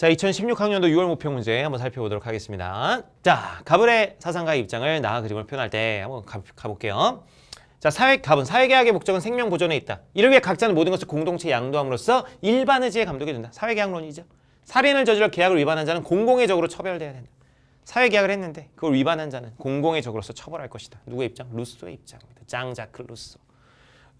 자, 2016학년도 6월 목표 문제 한번 살펴보도록 하겠습니다. 자, 갑을의 사상가의 입장을 나아 그림을 표현할 때 한번 가, 가볼게요. 자, 사회 갑은 사회계약의 목적은 생명 보존에 있다. 이를 위해 각자는 모든 것을 공동체 양도함으로써 일반 의지에 감독이 된다. 사회계약론이죠. 살인을 저질러 계약을 위반한 자는 공공의적으로 처벌돼야 된다. 사회계약을 했는데 그걸 위반한 자는 공공의적으로서 처벌할 것이다. 누구의 입장? 루소의 입장입니다. 짱자크 루소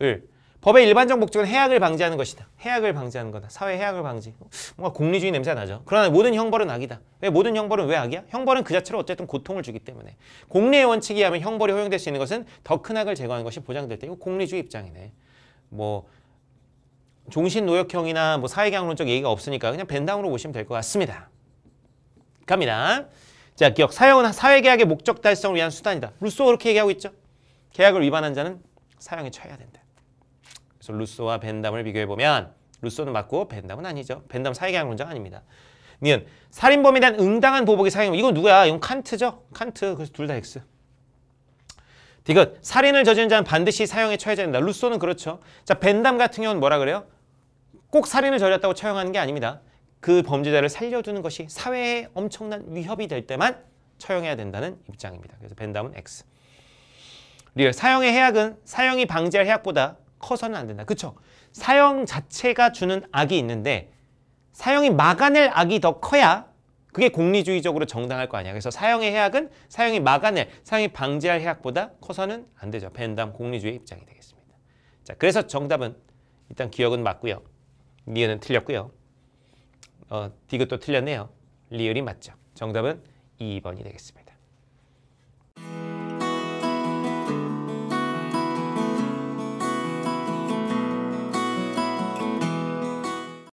을. 법의 일반적 목적은 해악을 방지하는 것이다. 해악을 방지하는 거다. 사회 해악을 방지. 뭔가 공리주의 냄새 가 나죠. 그러나 모든 형벌은 악이다. 왜 모든 형벌은 왜 악이야? 형벌은 그 자체로 어쨌든 고통을 주기 때문에. 공리의 원칙이 의하면 형벌이 허용될 수 있는 것은 더 큰 악을 제거하는 것이 보장될 때. 이거 공리주의 입장이네. 뭐 종신 노역형이나 뭐 사회경론적 얘기가 없으니까 그냥 벤당으로 보시면 될 것 같습니다. 갑니다. 자, 기억. 사형은 사회계약의 목적 달성을 위한 수단이다. 루소가 그렇게 얘기하고 있죠. 계약을 위반한 자는 사형에 처해야 된다. 그래서 루소와 벤담을 비교해보면 루소는 맞고 벤담은 아니죠. 벤담 사회계약 논장 아닙니다. 니은 살인범에 대한 응당한 보복이 사형 이건 누구야? 이건 칸트죠. 칸트. 그래서 둘 다 X. 디귿 살인을 저지른 자는 반드시 사형에 처해져야 된다. 루소는 그렇죠. 자 벤담 같은 경우는 뭐라 그래요? 꼭 살인을 저질다고 처형하는 게 아닙니다. 그 범죄자를 살려두는 것이 사회에 엄청난 위협이 될 때만 처형해야 된다는 입장입니다. 그래서 벤담은 X. 리얼 사형의 해악은 사형이 방지할 해악보다 커서는 안 된다. 그쵸? 사형 자체가 주는 악이 있는데 사형이 막아낼 악이 더 커야 그게 공리주의적으로 정당할 거 아니야. 그래서 사형의 해악은 사형이 막아낼, 사형이 방지할 해악보다 커서는 안 되죠. 벤담 공리주의 입장이 되겠습니다. 자, 그래서 정답은 일단 기억은 맞고요. 니은은 틀렸고요. 어, 디귿도 틀렸네요. 리을이 맞죠. 정답은 2번이 되겠습니다.